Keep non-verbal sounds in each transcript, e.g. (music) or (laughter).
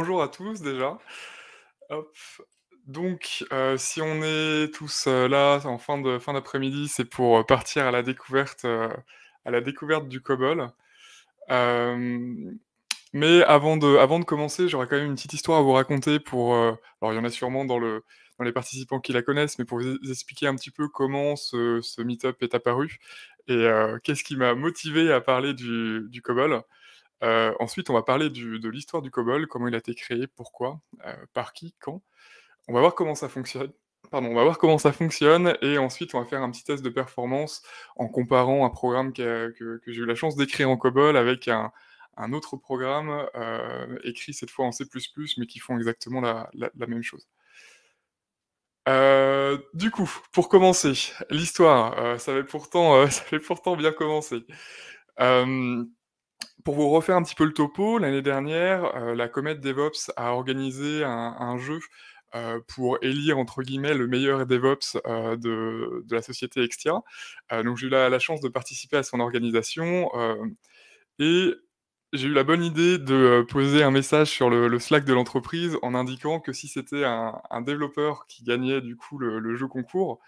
bonjour à tous déjà. Donc, euh, si on est tous euh, là en fin d'après-midi, c'est pour euh, partir à la découverte, du COBOL. mais avant de, commencer, j'aurais quand même une petite histoire à vous raconter pour. alors, il y en a sûrement dans, les participants qui la connaissent, mais pour vous expliquer un petit peu comment ce, meet-up est apparu et qu'est-ce qui m'a motivé à parler du, du COBOL. Euh, ensuite, on va parler de l'histoire du COBOL, comment il a été créé, pourquoi, euh, par qui, quand. On va voir comment ça fonctionne. Pardon, on va voir comment ça fonctionne et ensuite on va faire un petit test de performance en comparant un programme que, j'ai eu la chance d'écrire en COBOL avec un, autre programme euh, écrit cette fois en C++ mais qui font exactement la, même chose. du coup, pour commencer, l'histoire, ça, fait pourtant, (laughs) ça avait pourtant bien commencé pour vous refaire un petit peu le topo, l'année dernière, euh, la comète DevOps a organisé un, jeu euh, pour élire entre guillemets le meilleur DevOps euh, de, la société Extia. donc j'ai eu la, chance de participer à son organisation et j'ai eu la bonne idée de poser un message sur le, Slack de l'entreprise en indiquant que si c'était un, développeur qui gagnait du coup le, jeu concours,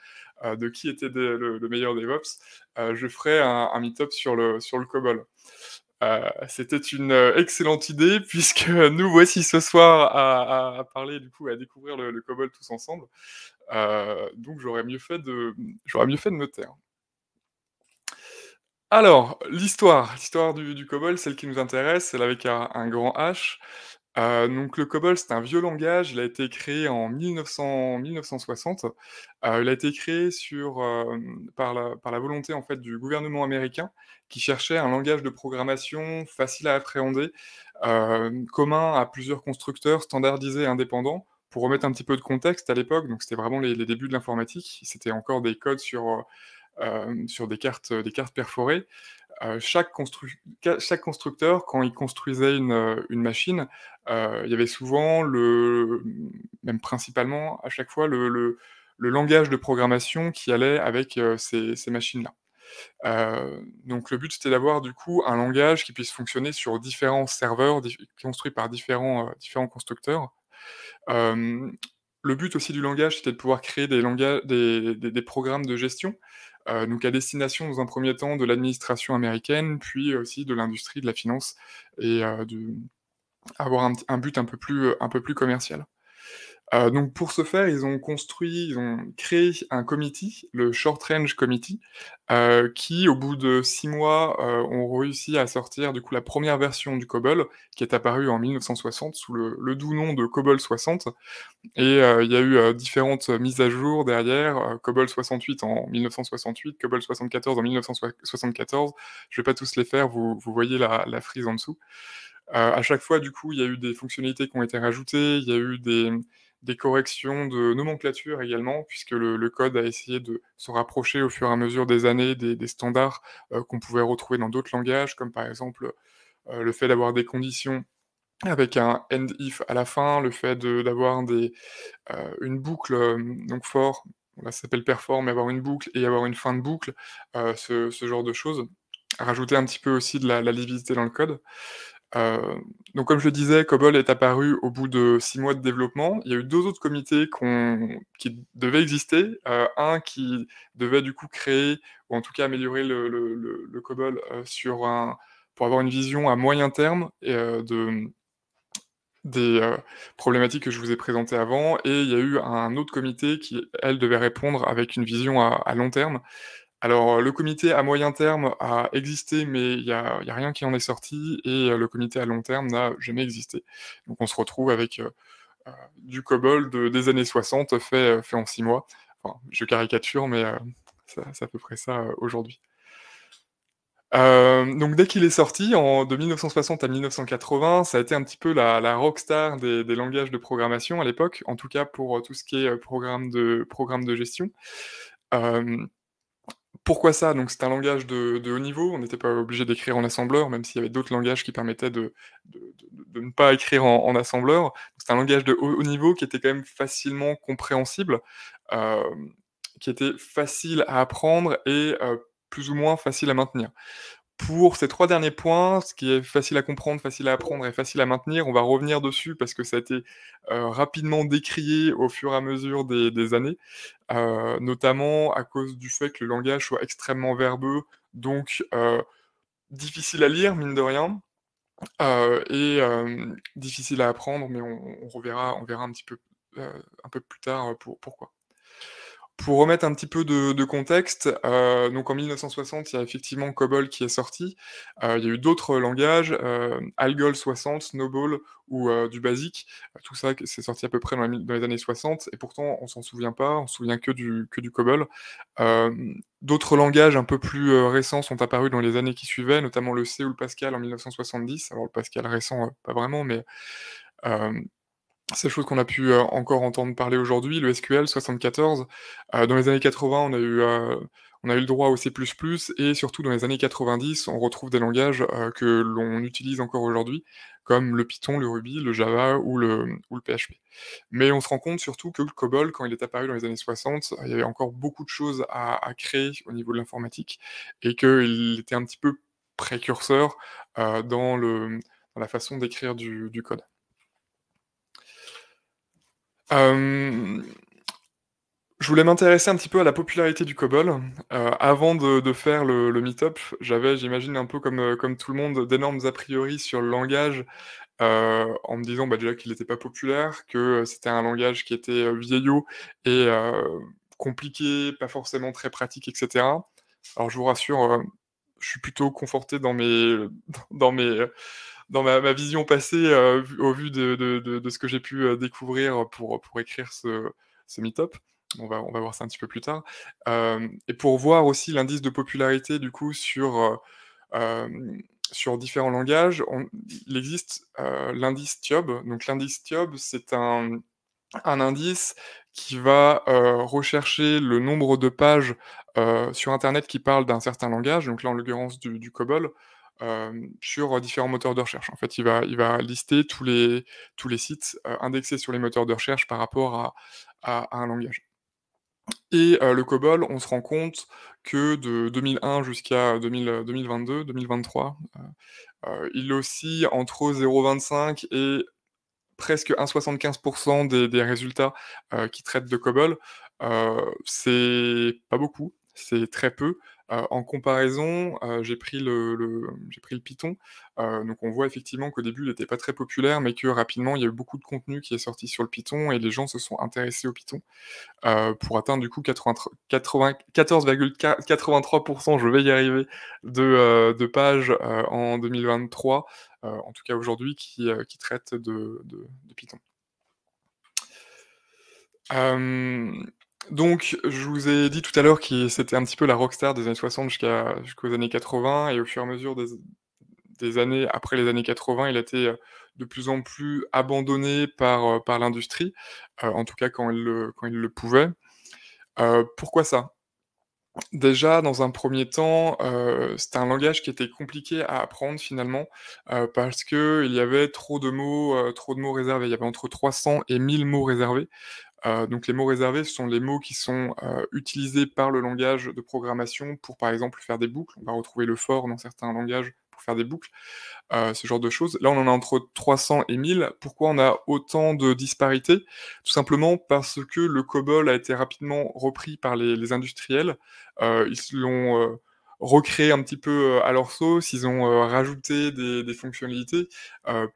de qui était le, meilleur DevOps, je ferais un, meet-up sur le, sur le COBOL. Euh, c'était une euh, excellente idée (laughs) puisque nous voici ce soir à, parler du coup à découvrir le, cobol tous ensemble. Euh, donc j'aurais mieux fait de j'aurais me taire. Alors l'histoire l'histoire du, cobol, celle qui nous intéresse celle avec un grand H donc le COBOL, c'est un vieux langage. Il a été créé en 1960. il a été créé par, la, volonté en fait du gouvernement américain qui cherchait un langage de programmation facile à appréhender, commun à plusieurs constructeurs standardisés et indépendants. Pour remettre un petit peu de contexte, à l'époque, donc c'était vraiment les, débuts de l'informatique. C'était encore des codes sur sur des cartes, des cartes perforées. Euh, chaque, constructeur, quand il construisait une, euh, machine, euh, il y avait souvent, même principalement à chaque fois, le, langage de programmation qui allait avec ces, machines-là. donc le but c'était d'avoir du coup un langage qui puisse fonctionner sur différents serveurs construits par différents, constructeurs. le but aussi du langage c'était de pouvoir créer des programmes de gestion euh, donc à destination dans un premier temps de l'administration américaine, puis aussi de l'industrie de la finance et euh, de avoir un, but un peu plus euh, commercial. Euh, donc pour ce faire, ils ont construit, ils ont créé un committee, le Short Range Committee, euh, qui au bout de six mois euh, ont réussi à sortir du coup la première version du COBOL, qui est apparue en 1960 sous le, doux nom de COBOL 60. Et il y a eu différentes mises à jour derrière, COBOL 68 en 1968, COBOL 74 en 1974. Je ne vais pas tous les faire, vous, voyez la, frise en dessous. à chaque fois, du coup, il y a eu des fonctionnalités qui ont été rajoutées, il y a eu des des corrections de nomenclature également, puisque le, code a essayé de se rapprocher au fur et à mesure des années des, standards euh, qu'on pouvait retrouver dans d'autres langages, comme par exemple euh, le fait d'avoir des conditions avec un end if à la fin, le fait d'avoir euh, une boucle, donc for, ça s'appelle perform, mais avoir une boucle et avoir une fin de boucle, ce, genre de choses. Rajouter un petit peu aussi de la, la dans le code. Euh, donc, comme je le disais, COBOL est apparu au bout de six mois de développement. Il y a eu deux autres comités qui devaient exister. Euh, un qui devait du coup créer, ou en tout cas améliorer le, COBOL euh, pour avoir une vision à moyen terme des problématiques que je vous ai présentées avant. Et il y a eu un autre comité qui, elle, devait répondre avec une vision à long terme. Alors, euh, le comité à moyen terme a existé, mais il n'y a, rien qui en est sorti, et euh, le comité à long terme n'a jamais existé. Donc, on se retrouve avec euh, du COBOL des années 60 fait, en six mois. je caricature, mais c'est à peu près ça aujourd'hui. donc dès qu'il est sorti, en, de 1960 à 1980, ça a été un petit peu la, rockstar des, langages de programmation à l'époque, en tout cas pour tout ce qui est programme de gestion pourquoi ça Donc c'est un langage de, haut niveau, on n'était pas obligé d'écrire en assembleur, même s'il y avait d'autres langages qui permettaient de, ne pas écrire en, assembleur. C'est un langage de haut, niveau qui était quand même facilement compréhensible, euh, qui était facile à apprendre et euh, plus ou moins facile à maintenir pour ces trois derniers points, ce qui est facile à comprendre, facile à apprendre et facile à maintenir, on va revenir dessus parce que ça a été euh, rapidement décrié au fur et à mesure des, années, euh, notamment à cause du fait que le langage soit extrêmement verbeux, donc euh, difficile à lire, mine de rien, et difficile à apprendre, mais on, on, reverra, on verra un petit peu, un peu plus tard pour, pourquoi. Pour remettre un petit peu de, contexte, euh, donc en 1960, il y a effectivement COBOL qui est sorti. Euh, il y a eu d'autres langages, euh, Algol 60, Snowball ou du BASIC. Tout ça, s'est sorti à peu près dans, les années 60. Et pourtant, on s'en souvient pas, on se souvient que du, que du COBOL. D'autres langages un peu plus récents sont apparus dans les années qui suivaient, notamment le C ou le Pascal en 1970. Alors le Pascal récent, pas vraiment, mais ces choses qu'on a pu euh, encore entendre parler aujourd'hui, le SQL 74. Euh, dans les années 80, euh, on a eu, le droit au C++, et surtout dans les années 90, on retrouve des langages que l'on utilise encore aujourd'hui, comme le Python, le Ruby, le Java ou le, PHP. Mais on se rend compte surtout que le COBOL, quand il est apparu dans les années 60, il y avait encore beaucoup de choses à, créer au niveau de l'informatique, et qu'il était un petit peu précurseur dans, le, la façon d'écrire du code. Euh, je voulais m'intéresser un petit peu à la popularité du COBOL. Euh, avant de, faire le, le meet-up, j'avais, j'imagine, un peu comme, euh, comme tout le monde, d'énormes a priori sur le langage, en me disant bah, déjà qu'il n'était pas populaire, que c'était un langage qui était vieillot et compliqué, pas forcément très pratique, etc. Alors je vous rassure, je suis plutôt conforté dans mes... Dans mes dans ma, vision passée, euh, au vu de, ce que j'ai pu euh, découvrir euh, pour, écrire ce, ce meet On va, voir ça un petit peu plus tard. et pour voir aussi l'indice de popularité, du coup, sur, différents langages, il existe l'indice TIOB. Donc, l'indice TIOB, c'est un, indice qui va rechercher le nombre de pages sur Internet qui parlent d'un certain langage, donc là en l'occurrence du, du COBOL, sur différents moteurs de recherche. En fait, il va, lister tous les, tous les sites indexés sur les moteurs de recherche par rapport à, un langage. Et le COBOL, on se rend compte que de 2001 jusqu'à 2022, 2023, il il aussi entre 0,25 et presque 1,75% des, résultats qui traitent de COBOL c'est pas beaucoup, c'est très peu. en comparaison, j'ai pris le, pris le Python. donc on voit effectivement qu'au début, il n'était pas très populaire, mais que rapidement, il y a eu beaucoup de contenu qui est sorti sur le Python et les gens se sont intéressés au Python pour atteindre du coup 14,83%, je vais y arriver, de, pages en 2023, en tout cas aujourd'hui, qui, qui traitent de, de, de Python donc, je vous ai dit tout à l'heure que c'était un petit peu la rockstar des années 60 jusqu'aux années 80, et au fur et à mesure des, années après les années 80, il a été euh, de plus en plus abandonné par, euh, par l'industrie, euh, en tout cas quand il le, il le pouvait. pourquoi ça Déjà, dans un premier temps, c'était un langage qui était compliqué à apprendre finalement, parce qu'il y avait trop de mots, trop de mots réservés. Il y avait entre 300 et 1000 mots réservés. Euh, donc les mots réservés, ce sont les mots qui sont euh, utilisés par le langage de programmation pour, par exemple, faire des boucles. On va retrouver le for dans certains langages pour faire des boucles, euh, ce genre de choses. Là, on en a entre 300 et 1000. Pourquoi on a autant de disparités Tout simplement parce que le COBOL a été rapidement repris par les, industriels. ils l'ont recréé un petit peu à leur sauce, ils ont rajouté des, fonctionnalités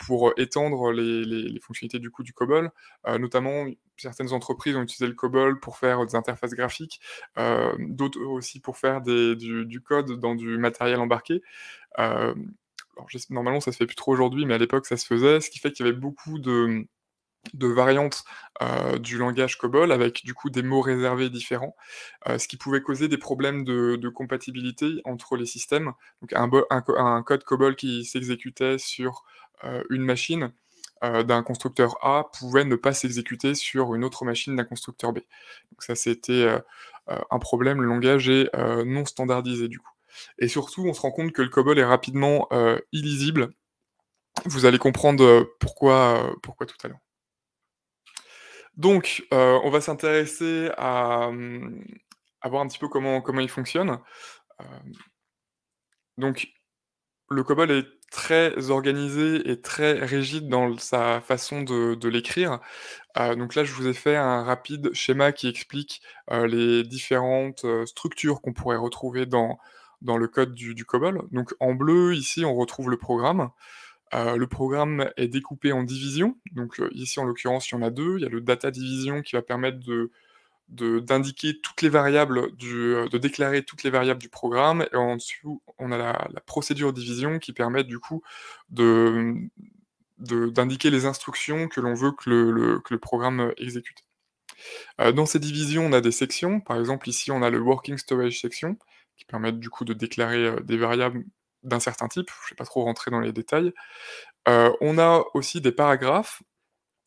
pour étendre les, fonctionnalités du coup du COBOL, notamment certaines entreprises ont utilisé le COBOL pour faire des interfaces graphiques, euh, d'autres aussi pour faire du, code dans du matériel embarqué. Euh, normalement, ça se fait plus trop aujourd'hui, mais à l'époque, ça se faisait, ce qui fait qu'il y avait beaucoup de, variantes euh, du langage COBOL avec du coup des mots réservés différents, ce qui pouvait causer des problèmes de, compatibilité entre les systèmes. un, code COBOL qui s'exécutait sur une machine euh, d'un constructeur A pouvait ne pas s'exécuter sur une autre machine d'un constructeur B. Donc ça, c'était euh, euh, un problème, le langage est non standardisé du coup. Et surtout, on se rend compte que le COBOL est rapidement illisible. Vous allez comprendre pourquoi, pourquoi tout à l'heure. Donc, on va s'intéresser hum, à, voir un petit peu comment, comment il fonctionne. donc, le COBOL est très organisé et très rigide dans sa façon de, l'écrire. Euh, donc là, je vous ai fait un rapide schéma qui explique euh, les différentes euh, structures qu'on pourrait retrouver dans, le code du, du, COBOL. Donc en bleu, ici, on retrouve le programme. le programme est découpé en divisions. Donc ici, en l'occurrence, il y en a deux. Il y a le data division qui va permettre de d'indiquer toutes les variables du, euh, de déclarer toutes les variables du programme et en dessous on a la, procédure division qui permet du coup de d'indiquer les instructions que l'on veut que le, programme exécute. Euh, dans ces divisions, on a des sections. Par exemple, ici, on a le working storage section qui permet du coup de déclarer euh, des variables d'un certain type. Je ne vais pas trop rentrer dans les détails. on a aussi des paragraphes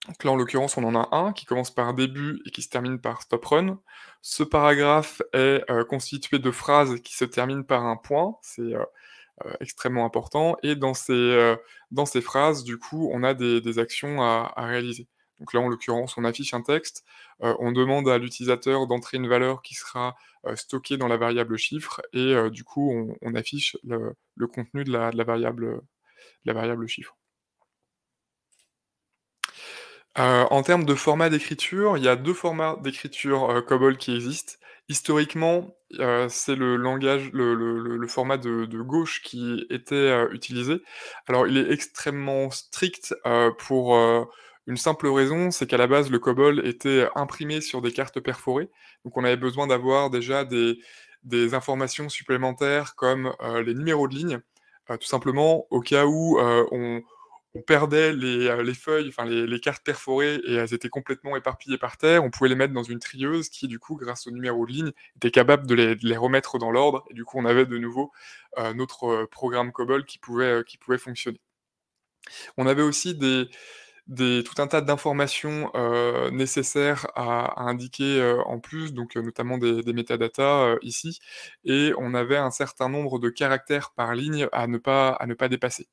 donc là, en l'occurrence, on en a un qui commence par début et qui se termine par stop run. Ce paragraphe est euh, constitué de phrases qui se terminent par un point. C'est euh, euh, extrêmement important. Et dans ces, dans ces phrases, du coup, on a des, actions à, réaliser. Donc là, en l'occurrence, on affiche un texte, on demande à l'utilisateur d'entrer une valeur qui sera stockée dans la variable chiffre, et du coup, on, affiche le, contenu de la, variable, de la variable chiffre. Euh, en termes de format d'écriture, il y a deux formats d'écriture euh, COBOL qui existent. Historiquement, euh, c'est le langage, le, format de, gauche qui était utilisé. Alors, il est extrêmement strict pour une simple raison, c'est qu'à la base, le COBOL était imprimé sur des cartes perforées. Donc, on avait besoin d'avoir déjà des, informations supplémentaires comme les numéros de ligne, tout simplement au cas où on on perdait les, euh, feuilles, enfin les, cartes perforées et elles étaient complètement éparpillées par terre. On pouvait les mettre dans une trieuse qui, du coup, grâce au numéro de ligne, était capable de les, remettre dans l'ordre. Et du coup, on avait de nouveau euh, notre euh, programme COBOL qui pouvait, fonctionner. On avait aussi des, tout un tas d'informations nécessaires à, indiquer en plus, donc notamment des, des métadatas ici, et on avait un certain nombre de caractères par ligne à ne pas dépasser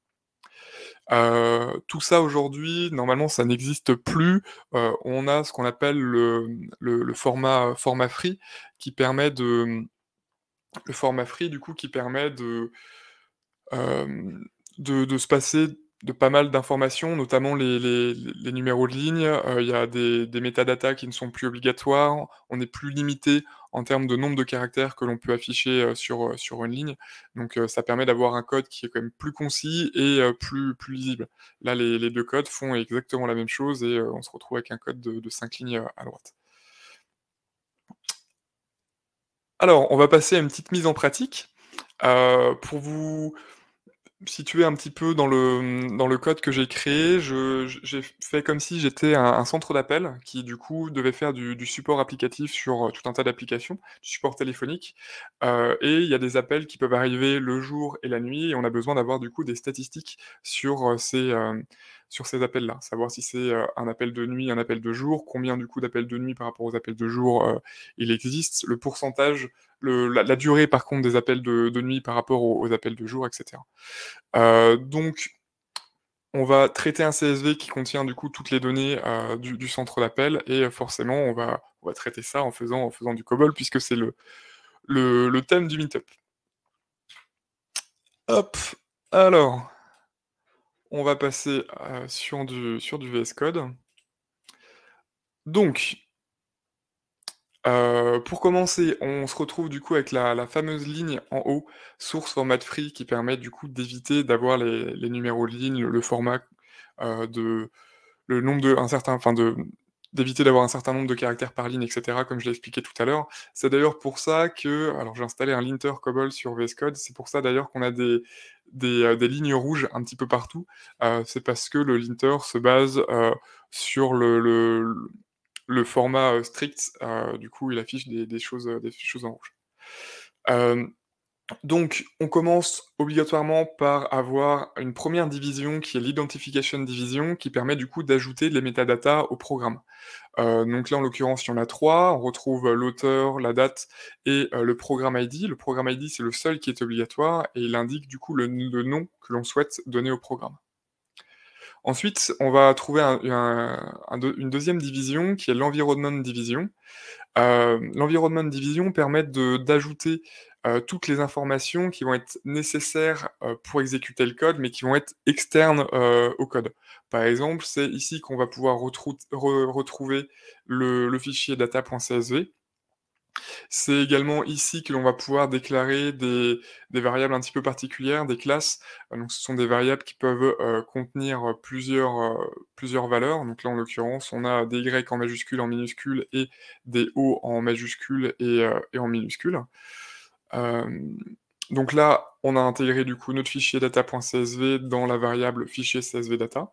tout ça aujourd'hui, normalement, ça n'existe plus. on a ce qu'on appelle le, mmh, format, format free qui permet de. Mmh, le format free, du coup, qui permet de. de, de, se passer de pas mal d'informations, notamment les, numéros de ligne. Euh, il y a des, des qui ne sont plus obligatoires. On est plus limité en termes de nombre de caractères que l'on peut afficher euh, sur, euh, sur une ligne. Donc ça permet d'avoir un code qui est quand même plus concis et plus, plus lisible. Là, les, deux codes font exactement la même chose et on se retrouve avec un code de, de 5 lignes à droite. Alors, on va passer à une petite mise en pratique. pour vous situé un petit peu dans le, dans le code que j'ai créé, j'ai fait comme si j'étais un, centre d'appel qui, du coup, devait faire du, support applicatif sur euh, tout un tas d'applications, du support téléphonique. Euh, et il y a des appels qui peuvent arriver le jour et la nuit, et on a besoin d'avoir, du coup, des statistiques sur euh, ces, sur ces appels-là, savoir si c'est euh, un appel de nuit, un appel de jour, combien du coup d'appels de nuit par rapport aux appels de jour euh, il existe, le pourcentage, la, durée par contre des appels de, nuit par rapport aux, appels de jour, etc. Euh, donc on va traiter un CSV qui contient du coup toutes les données du, centre d'appel et forcément on va, on va traiter ça en faisant, en faisant du COBOL puisque c'est le, le, le, thème du meetup. Hop, alors on va passer euh, sur, du, VS Code. Donc, euh, pour commencer, on se retrouve du coup avec la, fameuse ligne en haut, source format free, qui permet du coup d'éviter d'avoir les, numéros de ligne, le, format euh, de le nombre de un certain, enfin de d'éviter d'avoir un certain nombre de caractères par ligne, etc., comme je l'ai expliqué tout à l'heure. C'est d'ailleurs pour ça que, alors j'ai installé un linter cobble sur VS Code, c'est pour ça d'ailleurs qu'on a des, euh, des, lignes rouges un petit peu partout, euh, c'est parce que le linter se base euh, sur le, format strict. du coup, il affiche des, choses, des choses en rouge. Donc, on commence obligatoirement par avoir une première division qui est l'identification division, qui permet du coup d'ajouter les métadatas au programme. Euh, donc là, en l'occurrence, il y en a trois. On retrouve euh, l'auteur, la date et euh, le programme ID. Le programme ID, c'est le seul qui est obligatoire et il indique du coup le, nom que l'on souhaite donner au programme. Ensuite, on va trouver une deuxième division qui est l'environnement division. l'environnement division permet d'ajouter euh, toutes les informations qui vont être nécessaires euh, pour exécuter le code, mais qui vont être externes euh, au code. Par exemple, c'est ici qu'on va pouvoir retrouver le, fichier data.csv. C'est également ici que l'on va pouvoir déclarer des, variables un petit peu particulières, des classes. ce sont des variables qui peuvent contenir plusieurs, valeurs. Donc là, en l'occurrence, on a des Y en majuscule, en minuscule et des O en majuscule et, et en minuscule donc là, on a intégré du coup notre fichier data.csv dans la variable fichier csvdata.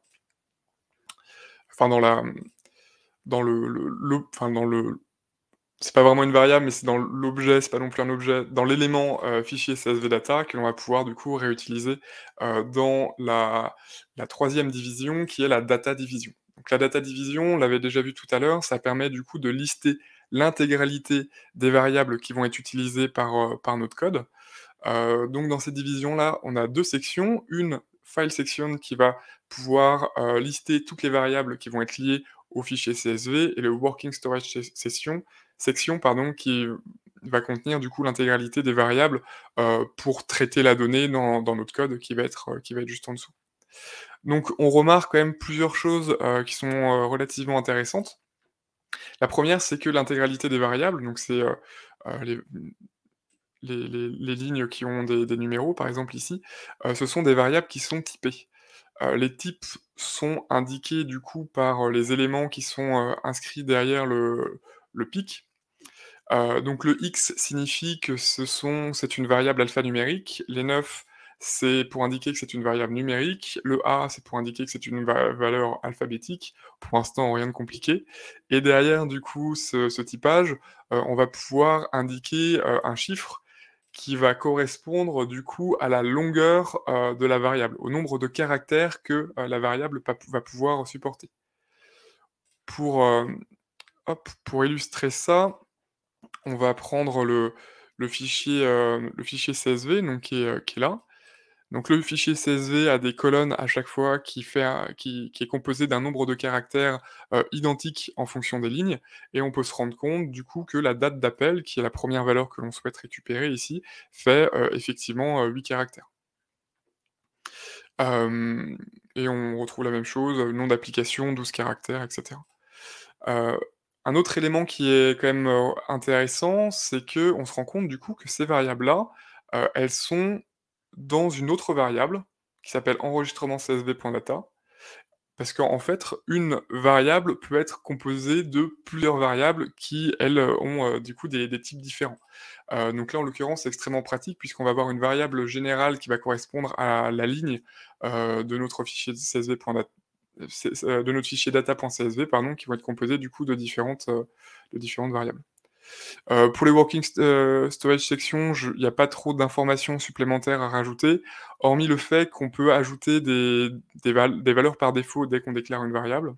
Enfin, dans la. Dans le. dans le. C'est pas vraiment une variable, mais c'est dans l'objet, c'est pas non plus un objet, dans l'élément euh, fichier fichier data que l'on va pouvoir du coup réutiliser euh, dans la, la troisième division qui est la data division. Donc la data division, on l'avait déjà vu tout à l'heure, ça permet du coup de lister l'intégralité des variables qui vont être utilisées par, euh, notre code. Euh, donc dans cette division-là, on a deux sections. Une file section qui va pouvoir euh, lister toutes les variables qui vont être liées au fichier CSV et le working storage section pardon, qui va contenir du coup l'intégralité des variables pour traiter la donnée dans, notre code qui va, être, qui va être juste en dessous. Donc on remarque quand même plusieurs choses qui sont relativement intéressantes. La première, c'est que l'intégralité des variables, donc c'est euh, euh, les, lignes qui ont des, numéros, par exemple ici, euh, ce sont des variables qui sont typées. les types sont indiqués du coup par les éléments qui sont inscrits derrière le, pic. donc le x signifie que c'est une variable alphanumérique, les 9 c'est pour indiquer que c'est une variable numérique. Le A, c'est pour indiquer que c'est une valeur alphabétique. Pour l'instant, rien de compliqué. Et derrière, du coup, ce, typage, euh, on va pouvoir indiquer euh, un chiffre qui va correspondre, du coup, à la longueur euh, de la variable, au nombre de caractères que la variable va pouvoir supporter. Pour, pour illustrer ça, on va prendre le, fichier, le fichier CSV donc, qui est là. Donc le fichier CSV a des colonnes à chaque fois qui, est composé d'un nombre de caractères euh, identiques en fonction des lignes, et on peut se rendre compte du coup que la date d'appel, qui est la première valeur que l'on souhaite récupérer ici, fait euh, effectivement 8 euh, caractères. et on retrouve la même chose, nom d'application, 12 caractères, etc. un autre élément qui est quand même intéressant, c'est qu'on se rend compte du coup que ces variables-là, elles sont dans une autre variable qui s'appelle enregistrement csv.data. Parce qu'en fait, une variable peut être composée de plusieurs variables qui, elles, ont euh, du coup des, types différents. Euh, donc là, en l'occurrence, c'est extrêmement pratique puisqu'on va avoir une variable générale qui va correspondre à la ligne euh, de notre fichier csv.data de notre fichier data.csv pardon qui va être composée du coup de différentes, de différentes variables. Euh, pour les working euh, storage Sections, il n'y a pas trop d'informations supplémentaires à rajouter, hormis le fait qu'on peut ajouter des, valeurs par défaut dès qu'on déclare une variable.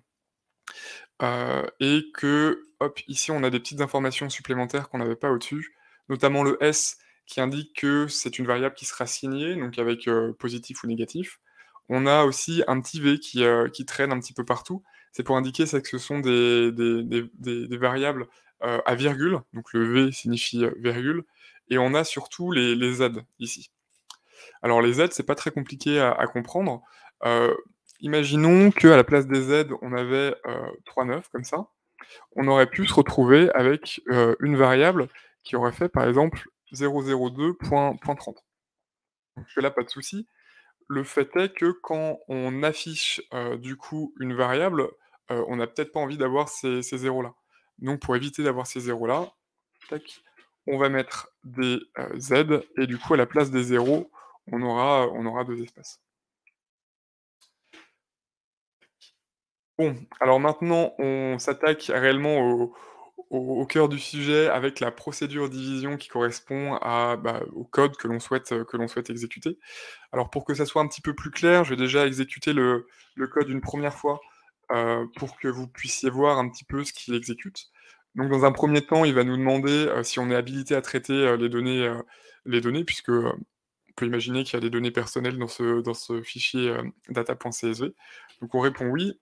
Euh, et que, hop, ici on a des petites informations supplémentaires qu'on n'avait pas au-dessus, notamment le S qui indique que c'est une variable qui sera signée, donc avec positif ou négatif. On a aussi un petit V qui, traîne un petit peu partout. C'est pour indiquer que ce sont des, des variables euh, à virgule, donc le V signifie euh, virgule, et on a surtout les, Z ici. Alors les Z, c'est pas très compliqué à, comprendre. Euh, imaginons qu'à la place des Z, on avait 3,9, comme ça. On aurait pu se retrouver avec une variable qui aurait fait par exemple 002.30. Donc là, pas de souci. Le fait est que quand on affiche du coup une variable, on n'a peut-être pas envie d'avoir ces zéros-là. Donc pour éviter d'avoir ces zéros-là, on va mettre des euh, Z, et du coup à la place des zéros, on aura, on aura deux espaces. Bon, alors maintenant, on s'attaque réellement au, cœur du sujet avec la procédure division qui correspond bah, au code que l'on souhaite, souhaite exécuter. Alors pour que ça soit un petit peu plus clair, je vais déjà exécuter le code une première fois euh, pour que vous puissiez voir un petit peu ce qu'il exécute. Donc, dans un premier temps, il va nous demander euh, si on est habilité à traiter euh, les, données, les données, puisque on peut imaginer qu'il y a des données personnelles dans ce, dans ce fichier data.csv. Donc, on répond oui.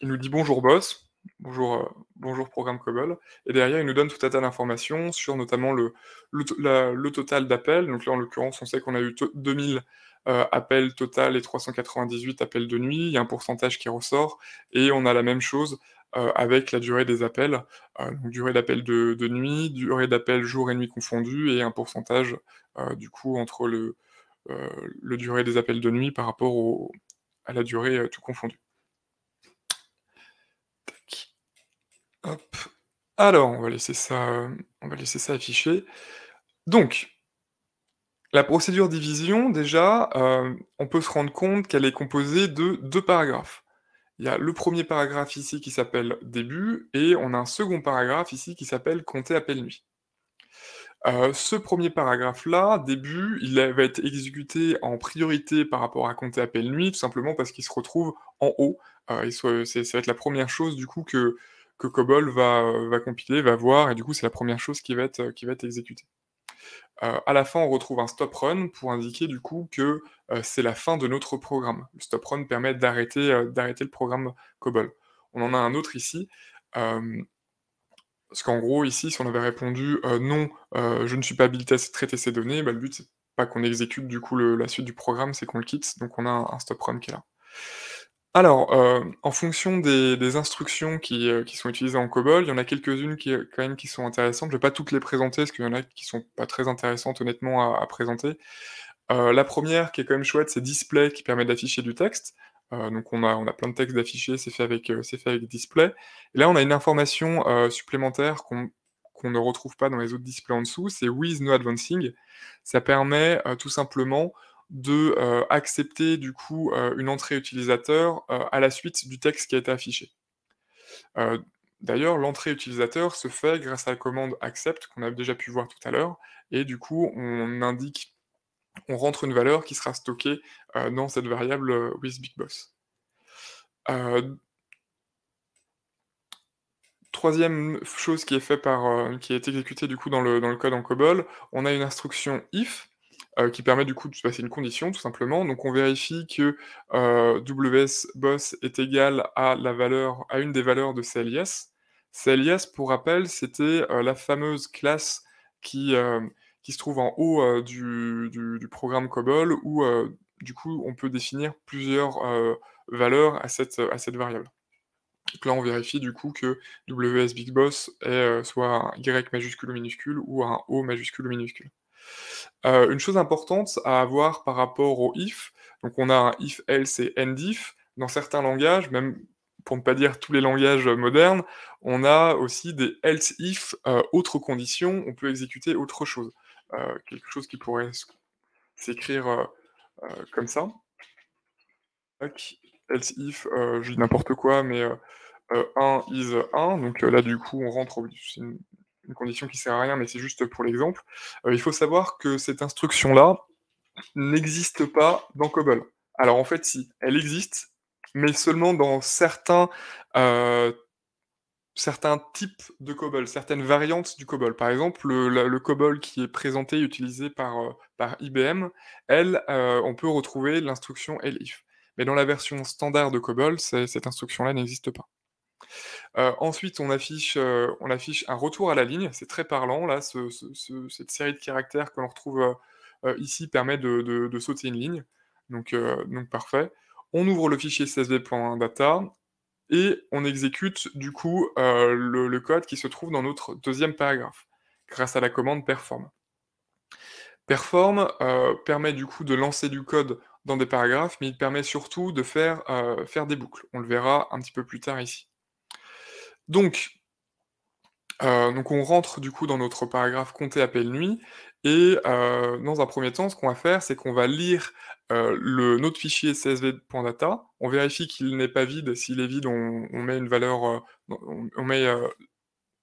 Il nous dit bonjour boss, bonjour, bonjour programme COBOL. Et derrière, il nous donne tout un tas d'informations sur notamment le, le total d'appels. Donc là, en l'occurrence, on sait qu'on a eu 2000 euh, appel total et 398 appels de nuit, il y a un pourcentage qui ressort, et on a la même chose euh, avec la durée des appels, euh, donc durée d'appel de, nuit, durée d'appel jour et nuit confondu, et un pourcentage du coup entre le, le, durée des appels de nuit par rapport à la durée tout confondu. Alors, on va laisser ça, on va laisser ça afficher. Donc, la procédure division, déjà, euh, on peut se rendre compte qu'elle est composée de deux paragraphes. Il y a le premier paragraphe ici qui s'appelle début et on a un second paragraphe ici qui s'appelle compter appel nuit. Euh, ce premier paragraphe-là, début, il va être exécuté en priorité par rapport à compter appel nuit, tout simplement parce qu'il se retrouve en haut. Euh, ça va être la première chose du coup que, Cobol va, compiler, va voir, et du coup c'est la première chose qui va être exécutée. Euh, à la fin, on retrouve un stop run pour indiquer du coup que euh, c'est la fin de notre programme. Le stop run permet d'arrêter euh, le programme COBOL. On en a un autre ici. parce qu'en gros, ici, si on avait répondu non, je ne suis pas habilité à traiter ces données, bah, le but, n'est pas qu'on exécute du coup la suite du programme, c'est qu'on le quitte. Donc on a un stop run qui est là. Alors, euh, en fonction des, instructions euh, qui, sont utilisées en COBOL, il y en a quelques-unes qui, euh, quand même qui sont intéressantes. Je ne vais pas toutes les présenter, parce qu'il y en a qui ne sont pas très intéressantes honnêtement à, présenter. la première qui est quand même chouette, c'est Display qui permet d'afficher du texte. donc on a, plein de textes d'affichés, c'est fait, avec, Display. Et là, on a une information supplémentaire qu'on ne retrouve pas dans les autres displays en dessous, c'est With No Advancing. Ça permet tout simplement de euh, accepter du coup euh, une entrée utilisateur euh, à la suite du texte qui a été affiché. D'ailleurs, l'entrée utilisateur se fait grâce à la commande accept qu'on a déjà pu voir tout à l'heure, et du coup on indique, on rentre une valeur qui sera stockée dans cette variable withBigBoss. Troisième chose qui est fait par, qui est exécutée du coup dans le, dans le code en COBOL, on a une instruction if euh, qui permet du coup de passer une condition tout simplement. Donc on vérifie que euh, wsBoss WS boss est égal à la valeur, à une des valeurs de CLIS. CLIS, pour rappel, c'était euh, la fameuse classe qui, qui se trouve en haut du, programme COBOL où du coup on peut définir plusieurs valeurs à cette, à cette variable. Donc là, on vérifie du coup que WS Big Boss est soit un Y majuscule ou minuscule ou un O majuscule ou minuscule. Euh, une chose importante à avoir par rapport au if, donc on a un if else et if Dans certains langages, même pour ne pas dire tous les langages modernes, on a aussi des else if, autre euh, autres conditions, on peut exécuter autre chose. Euh, quelque chose qui pourrait s'écrire comme ça. Else if, je dis n'importe quoi, mais 1 is 1. Donc là, du coup, on rentre, au une condition qui sert à rien, mais c'est juste pour l'exemple. Euh, il faut savoir que cette instruction-là n'existe pas dans COBOL. Alors en fait, si, elle existe, mais seulement dans certains, euh, certains types de COBOL, certaines variantes du COBOL. Par exemple, le, COBOL qui est présenté et utilisé par, euh, par IBM, elle, on peut retrouver l'instruction ELIF. Mais dans la version standard de COBOL, cette instruction-là n'existe pas. Euh, ensuite, euh, on affiche, un retour à la ligne. C'est très parlant. Là, cette série de caractères que l'on retrouve euh, ici permet de, sauter une ligne. Donc, parfait. On ouvre le fichier csv.data et on exécute du coup le, code qui se trouve dans notre deuxième paragraphe grâce à la commande perform. Perform permet du coup de lancer du code dans des paragraphes, mais il permet surtout de faire des boucles. On le verra un petit peu plus tard ici. Donc, euh, donc, on rentre du coup dans notre paragraphe compter appel nuit. Et euh, dans un premier temps, ce qu'on va faire, c'est qu'on va lire euh, le, notre fichier csv.data. On vérifie qu'il n'est pas vide. S'il est vide, on, met une valeur, on, met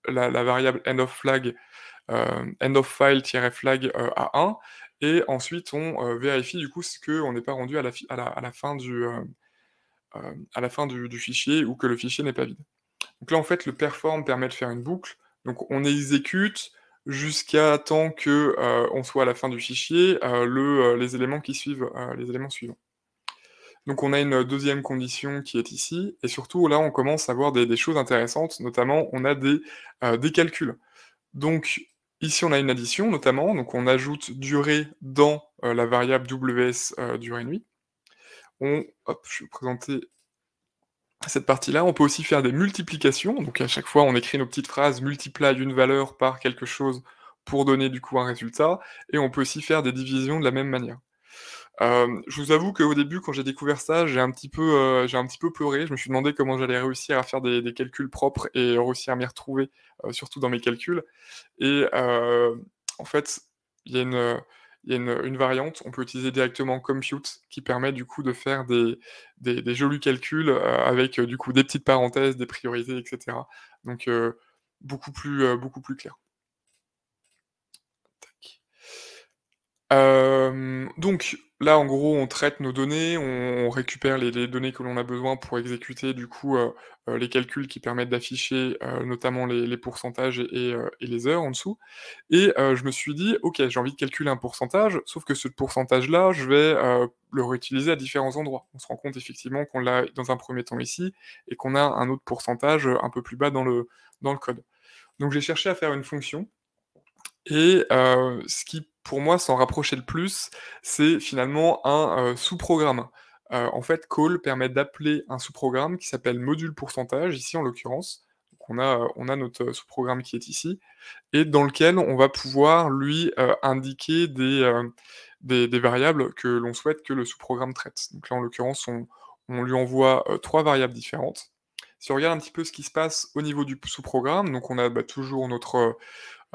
la, variable end of flag, end of file-flag à 1. Et ensuite, on vérifie du coup ce qu'on n'est pas rendu à la, fin, du, à la fin du fichier ou que le fichier n'est pas vide. Donc là, en fait, le perform permet de faire une boucle. Donc on exécute jusqu'à temps que euh, on soit à la fin du fichier euh, euh, les éléments qui suivent, les éléments suivants. Donc on a une deuxième condition qui est ici, et surtout là on commence à voir des, choses intéressantes, notamment on a des, des, calculs. Donc ici on a une addition notamment, donc on ajoute durée dans la variable ws durée nuit. On, hop, je vais présenter cette partie-là. On peut aussi faire des multiplications. Donc à chaque fois, on écrit nos petites phrases, multiplie une valeur par quelque chose pour donner du coup un résultat. Et on peut aussi faire des divisions de la même manière. Euh, je vous avoue qu'au début, quand j'ai découvert ça, j'ai un, petit peu, euh, un petit peu pleuré. Je me suis demandé comment j'allais réussir à faire des, calculs propres et réussir à m'y retrouver, euh, surtout dans mes calculs. Et en fait, il y a une il y a une, variante, on peut utiliser directement Compute qui permet du coup de faire des, des, jolis calculs euh, avec euh, du coup des petites parenthèses, des priorités, etc. Donc euh, beaucoup, plus, beaucoup plus clair. donc là, en gros, on traite nos données, on, récupère les, données que l'on a besoin pour exécuter du coup euh, euh, les calculs qui permettent d'afficher euh, notamment les, pourcentages et, les heures en dessous. Et je me suis dit, ok, j'ai envie de calculer un pourcentage, sauf que ce pourcentage-là, je vais le réutiliser à différents endroits. On se rend compte effectivement qu'on l'a dans un premier temps ici et qu'on a un autre pourcentage un peu plus bas dans le, dans le code. Donc j'ai cherché à faire une fonction et ce qui pour moi, s'en rapprocher le plus, c'est finalement un euh, sous-programme. Euh, en fait, call permet d'appeler un sous-programme qui s'appelle module pourcentage, ici en l'occurrence. On a, euh, on a notre sous-programme qui est ici, et dans lequel on va pouvoir lui indiquer des, des, variables que l'on souhaite que le sous-programme traite. Donc là, en l'occurrence, on, on, lui envoie trois variables différentes. Si on regarde un petit peu ce qui se passe au niveau du sous-programme, donc on a bah, toujours notre,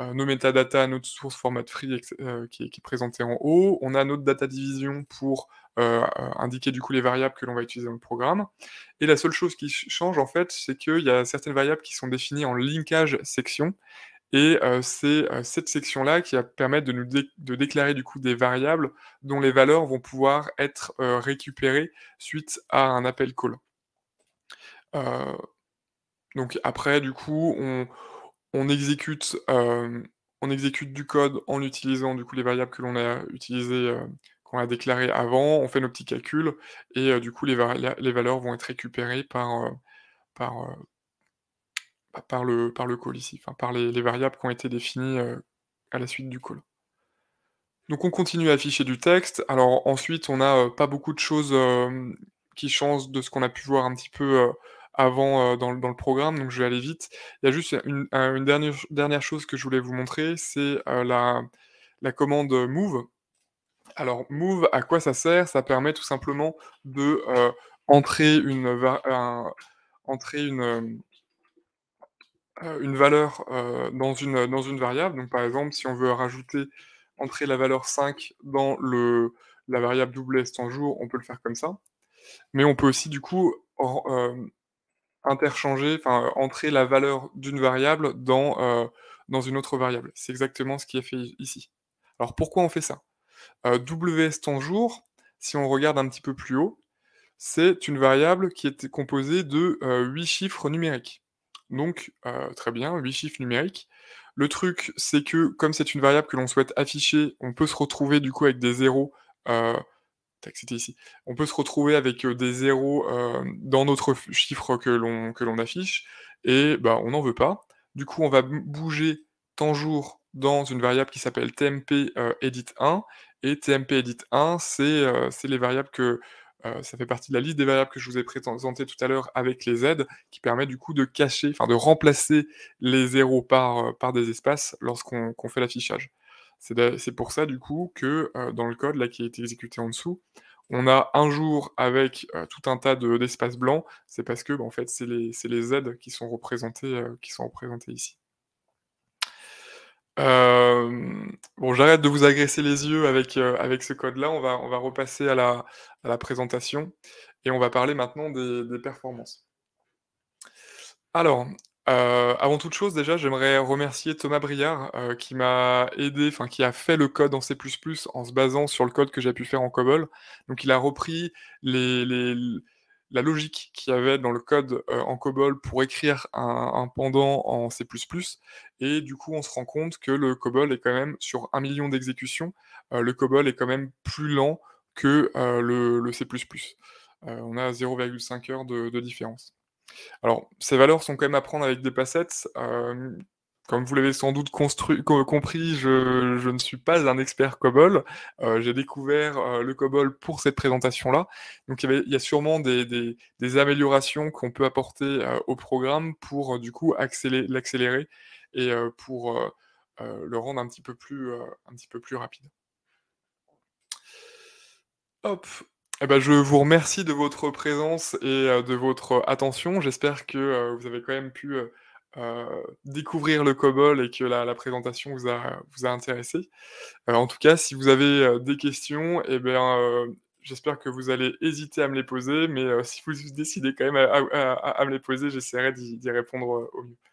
euh, nos métadatas, notre source format free euh, qui est, présentée en haut. On a notre data division pour euh, indiquer du coup les variables que l'on va utiliser dans le programme. Et la seule chose qui change en fait, c'est qu'il y a certaines variables qui sont définies en linkage section. Et c'est cette section-là qui va permettre de nous de déclarer du coup des variables dont les valeurs vont pouvoir être récupérées suite à un appel call. donc après, du coup, on, on exécute, du code en utilisant du coup les variables que l'on a utilisées, qu'on a déclarées avant, on fait nos petits calculs, et du coup les, les, valeurs vont être récupérées par, bah, le, call ici, par les, les, variables qui ont été définies à la suite du call. Donc on continue à afficher du texte. Alors ensuite, on n'a pas beaucoup de choses qui changent de ce qu'on a pu voir un petit peu avant dans, le programme, donc je vais aller vite. Il y a juste une, dernière, dernière, chose que je voulais vous montrer, c'est la, la commande move. Alors move, à quoi ça sert Ça permet tout simplement de entrer une, entrer une, une valeur dans, une, dans une variable. Donc par exemple, si on veut rajouter entrer la valeur 5 dans le, la variable double en jour, on peut le faire comme ça. Mais on peut aussi du coup interchanger, enfin euh, entrer la valeur d'une variable dans, euh, dans une autre variable. C'est exactement ce qui est fait ici. Alors pourquoi on fait ça euh, WS temps jour, si on regarde un petit peu plus haut, c'est une variable qui était composée de huit chiffres numériques. Donc, très bien, huit chiffres numériques. Le truc, c'est que comme c'est une variable que l'on souhaite afficher, on peut se retrouver du coup avec des zéros on peut se retrouver avec des zéros dans notre chiffre que l'on affiche et bah, on n'en veut pas. Du coup, on va bouger tant jour dans une variable qui s'appelle tmp edit 1 et tmp edit 1, c'est les variables que ça fait partie de la liste des variables que je vous ai présentées tout à l'heure avec les Z qui permet du coup de cacher, enfin de remplacer les zéros par, par des espaces lorsqu'on fait l'affichage. C'est pour ça, du coup, que euh, dans le code là, qui a été exécuté en dessous, on a un jour avec euh, tout un tas d'espaces blancs. C'est parce que, bah, en fait, c'est les, les, Z qui sont représentés, euh, ici. bon, j'arrête de vous agresser les yeux avec, ce code-là. On va, repasser à la, présentation et on va parler maintenant des, des performances. Alors, euh, avant toute chose, déjà, j'aimerais remercier Thomas Briard euh, qui m'a aidé, enfin qui a fait le code en C++ en se basant sur le code que j'ai pu faire en COBOL. Donc, il a repris la logique qu'il y avait dans le code euh, en COBOL pour écrire un, pendant en C++. Et du coup, on se rend compte que le COBOL est quand même sur un million d'exécutions. le COBOL est quand même plus lent que le, C++. on a 0,5 heures de différence. Alors, ces valeurs sont quand même à prendre avec des passettes. Euh, comme vous l'avez sans doute compris, je, ne suis pas un expert COBOL. Euh, j'ai découvert euh, le COBOL pour cette présentation-là. Donc, il y, a sûrement des, améliorations qu'on peut apporter au programme pour, du coup, l'accélérer et pour le rendre un petit peu plus, un petit peu plus rapide. Hop, eh ben, je vous remercie de votre présence et euh, de votre attention. J'espère que euh, vous avez quand même pu euh, découvrir le COBOL et que la, présentation vous a, vous a intéressé. en tout cas, si vous avez des questions, eh bien, j'espère que vous allez hésiter à me les poser, mais si vous décidez quand même à me les poser, j'essaierai d'y répondre au mieux.